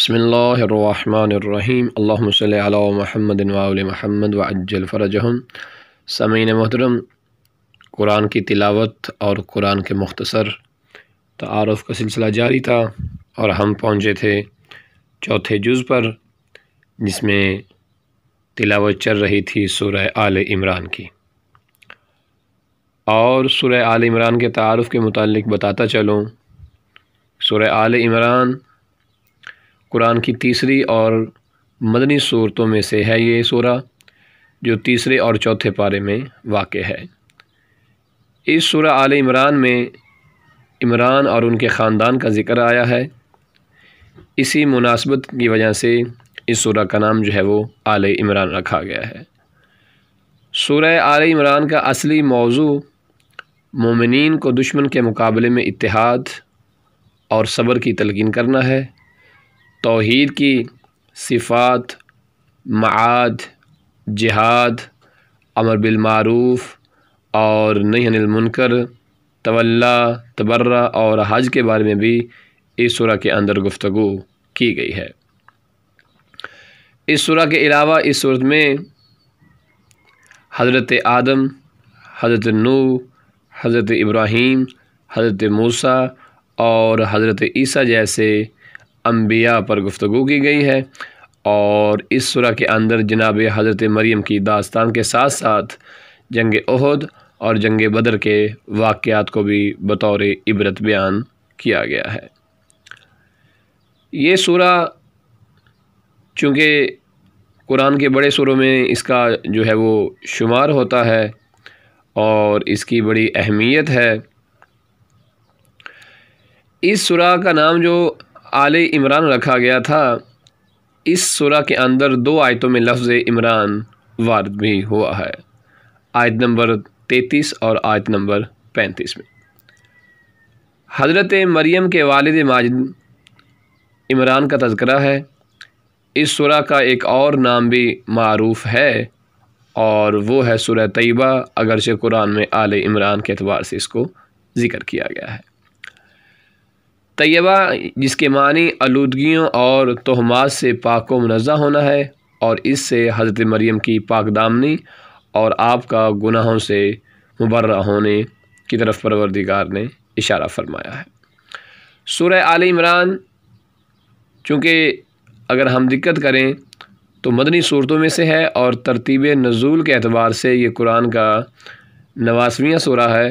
बसमीम अल्लाम महमद वाल महमद वज्जल फ़रजहम समीन मोहतरम कुरान की तिलावत और कुरान के मुख्तसर तारफ़ का सिलसिला जारी था और हम पहुँचे थे चौथे जुज़ पर जिसमें तिलावत चल रही थी सूर्य आल इमरान की और सूर्य आल इमरान के तारफ़ के मुतल बताता चलूँ सूर्य आल इमरान कुरान की तीसरी और मदनी सूरतों में से है ये सूरा जो तीसरे और चौथे पारे में वाक़ है इस सूरा आल इमरान में इमरान और उनके ख़ानदान का ज़िक्र आया है इसी मुनासबत की वजह से इस सूरा का नाम जो है वो आल इमरान रखा गया है सूरह आल इमरान का असली मौजू मोमिन को दुश्मन के मुकाबले में इतिहाद और सब्र की तलकिन करना है तोहद की सिफ़ात माद जिहाद अमर बिलमूफ और नहीं तवल्ला तबर्रा और हज के बारे में भी इस शुरा के अंदर गुफ्तु की गई है इस सूरा के अलावा इस सूरत में हज़रत आदम हज़रत नू हज़रत इब्राहीम हज़रत मूसा और हज़रत ईसा जैसे अम्बिया पर गुफ्तु की गई है और इस सुरा के अंदर जनाब हज़रत मरीम की दास्तान के साथ साथ जंग अहद और जंग बदर के वाक़ात को भी बतौर इबरत बयान किया गया है ये सूरा चूँकि कुरान के बड़े सूरों में इसका जो है वो शुमार होता है और इसकी बड़ी अहमियत है इस सुरा का नाम जो आल इमरान रखा गया था इस शरा के अंदर दो आयतों में लफ्ज़ इमरान वारद भी हुआ है आयत नंबर तैतीस और आयत नंबर पैंतीस में हज़रत मरीम के वालद माजिद इमरान का तस्करा है इस शरा का एक और नाम भी मरूफ है और वो है सूर तयबा अगरचे कुरान में आल इमरान के अतबार से इसको ज़िक्र किया गया है तयबा जिसके मानी आलूदगियों और तोहमात से पाक मनज़ा होना है और इससे हज़रत मरीम की पाक दामनी और आपका गुनाहों से मुबर होने की तरफ परवरदिगार ने इशारा फरमाया है सूर्य आल इमरान चूँकि अगर हम दिक्कत करें तो मदनी सूरतों में से है और तरतीब नजूल के अतबार से ये कुरान का नवासवियाँ सूरा है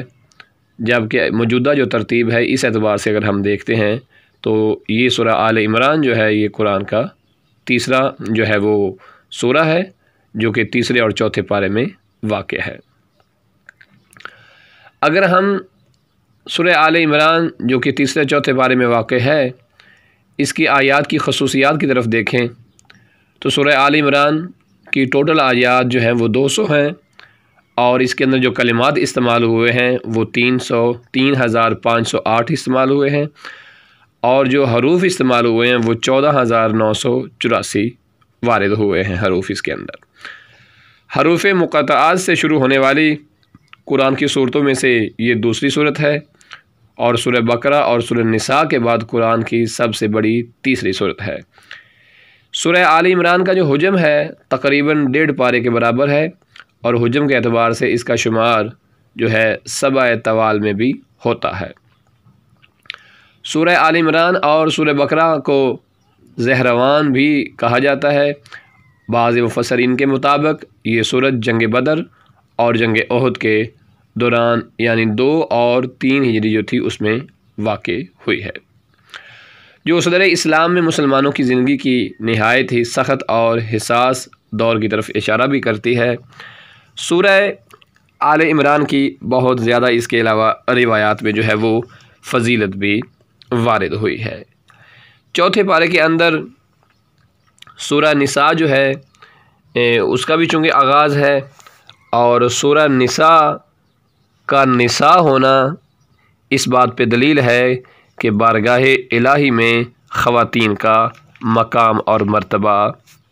जबकि मौजूदा जो तरतीब है इस एतबार से अगर हम देखते हैं तो ये सुरा आल इमरान जो है ये कुरान का तीसरा जो है वो सूरा है जो कि तीसरे और चौथे पारे में वाक़ है अगर हम सुर आल इमरान जो कि तीसरे चौथे पारे में वाक़ है इसकी आयात की खसूसियात की तरफ देखें तो सुर आल इमरान की टोटल आयात जो हैं वो दो सौ हैं और इसके अंदर जो कलिमात इस्तेमाल हुए हैं वो तीन सौ तीन हज़ार पाँच सौ आठ इस्तेमाल हुए हैं और जो हरूफ इस्तेमाल हुए हैं वो चौदह हज़ार नौ सौ चौरासी वारद हुए हैं हरूफ इसके अंदर हरूफ मुक़ात से शुरू होने वाली कुरान की सूरतों में से ये दूसरी सूरत है और सूर्य बकरा और सुर निसा के बाद कुरान की सबसे बड़ी तीसरी सूरत है सूर्य आल इमरान का जो हजम है तकरीबन डेढ़ पारे के बराबर है और हजम के अतबार से इसका शुमार जो है सबा तवाल में भी होता है सूर्य आलिमरान और सूर्य बकरा को जहरवान भी कहा जाता है बाज़ मुफसरीन के मुताबिक ये सूरज जंग बदर और जंग अहद के दौरान यानी दो और तीन हिजरी जो थी उसमें वाक़ हुई है जो सदर इस्लाम में मुसलमानों की ज़िंदगी की नहायत ही सख्त और हिसास दौर की तरफ इशारा भी करती है सूरह आल इमरान की बहुत ज़्यादा इसके अलावा रिवायात में जो है वो फजीलत भी वारद हुई है चौथे पारे के अंदर सूरह निसा जो है उसका भी चूँकि आगाज़ है और सूरह निसा का निसा होना इस बात पे दलील है कि बारगाह इलाही में ख़वातीन का मकाम और मर्तबा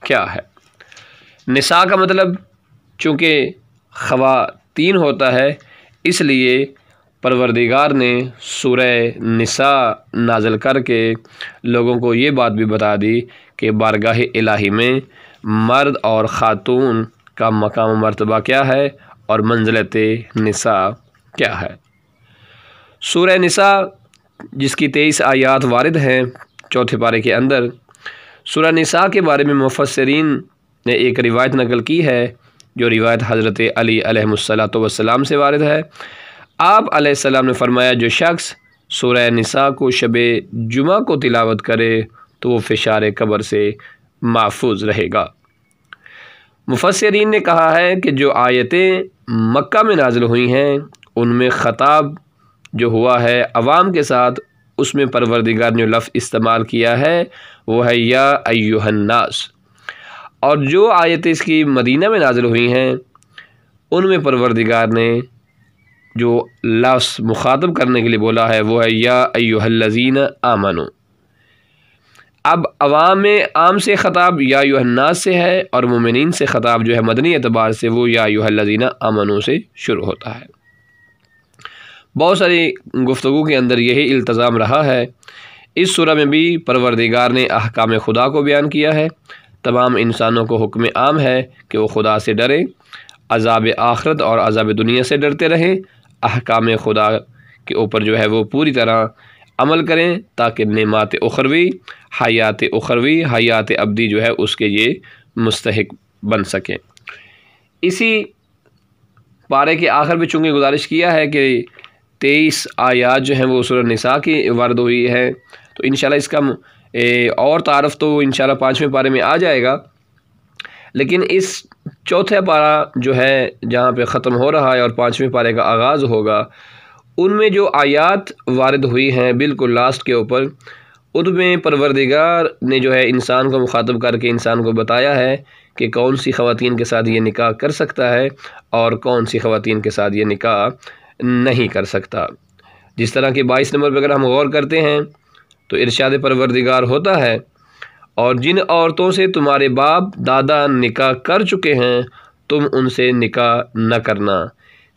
क्या है निसा का मतलब चूँकि ख़वातीन होता है इसलिए परवरदिगार ने सुर नसा नाजल करके लोगों को ये बात भी बता दी कि बारगाह इलाही में मर्द और ख़ातून का मकाम मरतबा क्या है और मंजिलत नसा क्या है सुर नसा जिसकी तेईस आयात वारद हैं चौथे पारे के अंदर सुर नसा के बारे में मुफसरीन ने एक रिवायत नकल की है जो रिवायत हज़रत अली से वारद है आप अलैहिस्सलाम ने फरमाया जो शख्स सूरह निसा को शब जुमा को तिलावत करे तो वो फ़िशार कबर से महफूज रहेगा मुफसरीन ने कहा है कि जो आयतें मक्का में नाजिल हुई हैं उनमें ख़ताब जो हुआ है अवाम के साथ उसमें परवरदिगार ने लफ इस्तेमाल किया है वो है या अयुहन्नास और जो आयतें इसकी मदीना में नाजिल हुई हैं उनमें परवरदिगार ने जो लफ्स मुखातब करने के लिए बोला है वो है या अयोहल्लजीन आमनो अब अवाम आम से ख़ताब या युहन्नास से है और मुमिन से ख़ताब जो है मदनी एतबार से वो या युहल्लजीना आमानो से शुरू होता है बहुत सारी गुफ्तु के अंदर यही इल्तज़ाम रहा है इस सूरह में भी परवरदिगार ने अहकाम खुदा को बयान किया है तमाम इंसानों को हुक्म आम है कि वो खुदा से डरें अजाब आखरत और अजाब दुनिया से डरते रहें अहकाम खुदा के ऊपर जो है वो पूरी तरह अमल करें ताकि नमत उखरवी हयात उखरवी हयात अबदी जो है उसके ये मुस्तक बन सकें इसी पारे के आखिर में चूँकि गुजारिश किया है कि तेईस आयात जो हैं वो सुर की वर्द हुई है तो इन इसका ए, और तारफ़ तो इन पाँचवें पारे में आ जाएगा लेकिन इस चौथे पारा जो है जहाँ पे ख़त्म हो रहा है और पाँचवें पारे का आगाज़ होगा उनमें जो आयात वारद हुई हैं बिल्कुल लास्ट के ऊपर उनमें परवरदिगार ने जो है इंसान को मुखातब करके इंसान को बताया है कि कौन सी खातन के साथ ये निकाह कर सकता है और कौन सी खातन के साथ ये निकाह नहीं कर सकता जिस तरह के बाईस नंबर पर अगर हम गौर करते हैं तो इर्शाद परवरदिगार होता है और जिन औरतों से तुम्हारे बाप दादा निकाह कर चुके हैं तुम उनसे निकाह न करना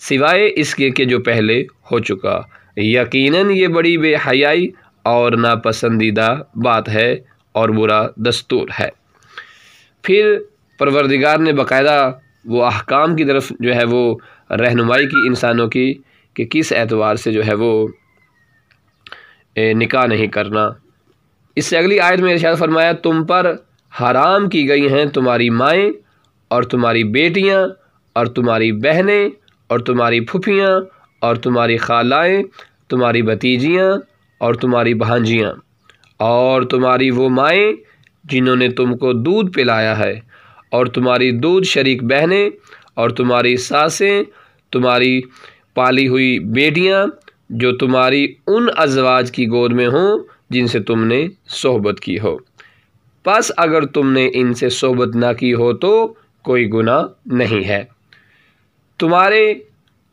सिवाय इसके के जो पहले हो चुका यकीनन ये बड़ी बेहयाई और नापसंदीदा बात है और बुरा दस्तूर है फिर परवरदिगार ने बकायदा वो अहकाम की तरफ जो है वो रहनुमाई की इंसानों की कि किस एतवार से जो है वो निकाह नहीं करना इससे अगली आयत में इरशाद फरमाया तुम पर हराम की गई हैं तुम्हारी माएँ और तुम्हारी बेटियाँ और तुम्हारी बहनें और तुम्हारी फुफियाँ और तुम्हारी खालाएँ तुम्हारी भतीजियाँ और तुम्हारी भांजियाँ और तुम्हारी वो माएँ जिन्होंने तुमको दूध पिलाया है और तुम्हारी दूध शरीक बहनें और तुम्हारी सासें तुम्हारी पाली हुई बेटियाँ जो तुम्हारी उन अजवाज की गोद में हों जिनसे तुमने सोहबत की हो बस अगर तुमने इनसे सोहबत ना की हो तो कोई गुना नहीं है तुम्हारे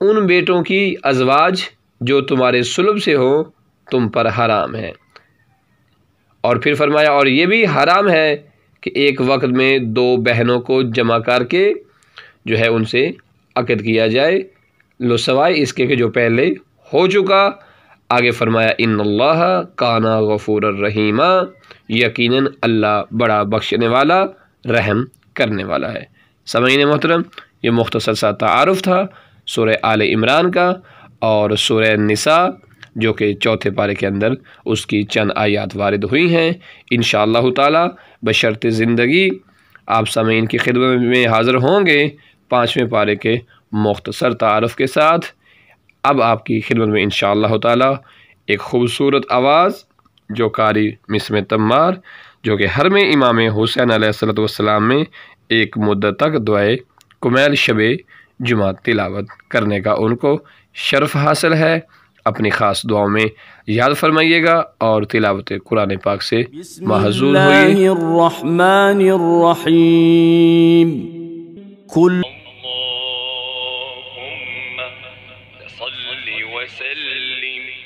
उन बेटों की अजवाज जो तुम्हारे सुलभ से हो तुम पर हराम है और फिर फरमाया और ये भी हराम है कि एक वक्त में दो बहनों को जमा करके जो है उनसे अकद किया जाए लो सवाए इसके के जो पहले हो चुका आगे फरमाया इन अल्लाह काना गफूर रहीमा यकीनन अल्लाह बड़ा बख्शने वाला रहम करने वाला है समझने मोहतरम ये मुख्तसर सा तारफ़ था सूर्य आल इमरान का और सुर निसा जो कि चौथे पारे के अंदर उसकी चंद आयात वारद हुई हैं इन ताला बशर्त ज़िंदगी आप समय की खिदमत में हाज़िर होंगे पाँचवें पारे के मुख्तसर तारफ़ के साथ अब आपकी खिदमत में इन ताला एक खूबसूरत आवाज़ जो कारी मिसम तमार जो कि हर में इमाम हुसैन सलाम में एक मुद्दत तक दुआए कुमैल शब जुमा तिलावत करने का उनको शर्फ हासिल है अपनी ख़ास दुआओं में याद फरमाइएगा और तिलावत कुरान पाक से महजूर होइए es el límite.